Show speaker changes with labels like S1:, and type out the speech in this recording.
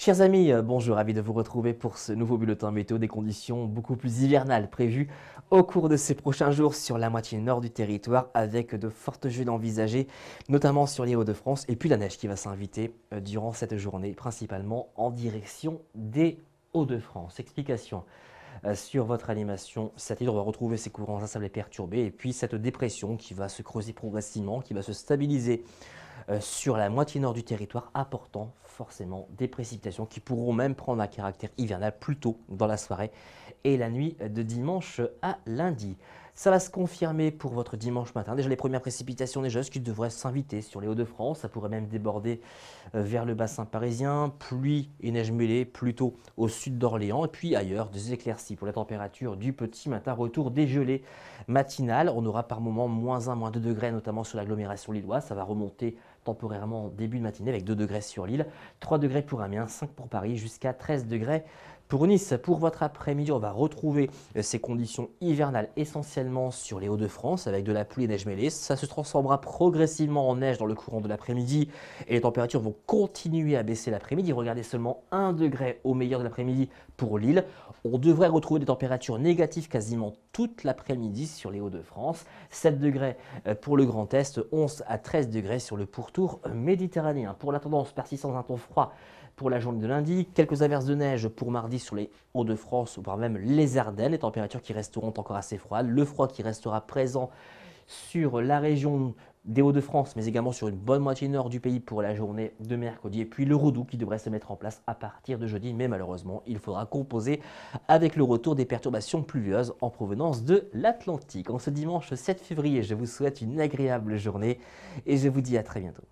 S1: Chers amis, euh, bonjour, ravi de vous retrouver pour ce nouveau bulletin météo des conditions beaucoup plus hivernales prévues au cours de ces prochains jours sur la moitié nord du territoire avec de fortes gelées envisagées, notamment sur les Hauts-de-France et puis la neige qui va s'inviter euh, durant cette journée, principalement en direction des Hauts-de-France. Explication euh, sur votre animation satellite. On va retrouver ses courants instables et perturbés et puis cette dépression qui va se creuser progressivement, qui va se stabiliser euh, sur la moitié nord du territoire, apportant forcément des précipitations qui pourront même prendre un caractère hivernal plus tôt dans la soirée et la nuit de dimanche à lundi. Ça va se confirmer pour votre dimanche matin. Déjà les premières précipitations neigeuses qui devraient s'inviter sur les Hauts-de-France. Ça pourrait même déborder euh, vers le bassin parisien. Pluie et neige mêlée plutôt au sud d'Orléans. Et puis ailleurs, des éclaircies pour la température du petit matin. Retour des gelées matinales. On aura par moment moins 1, moins 2 degrés, notamment sur l'agglomération lilloise. Ça va remonter temporairement début de matinée avec 2 degrés sur l'île. 3 degrés pour Amiens, 5 pour Paris, jusqu'à 13 degrés pour Nice, pour votre après-midi, on va retrouver euh, ces conditions hivernales essentiellement sur les Hauts-de-France avec de la pluie et neige mêlée. Ça se transformera progressivement en neige dans le courant de l'après-midi et les températures vont continuer à baisser l'après-midi. Regardez seulement 1 degré au meilleur de l'après-midi pour Lille. On devrait retrouver des températures négatives quasiment toute l'après-midi sur les Hauts-de-France. 7 degrés euh, pour le Grand Est, 11 à 13 degrés sur le pourtour méditerranéen. Pour la tendance persistante un temps froid pour la journée de lundi, quelques averses de neige pour mardi sur les Hauts-de-France, voire même les Ardennes, les températures qui resteront encore assez froides, le froid qui restera présent sur la région des Hauts-de-France, mais également sur une bonne moitié nord du pays pour la journée de mercredi, et puis le redoux qui devrait se mettre en place à partir de jeudi, mais malheureusement, il faudra composer avec le retour des perturbations pluvieuses en provenance de l'Atlantique. En ce dimanche 7 février, je vous souhaite une agréable journée et je vous dis à très bientôt.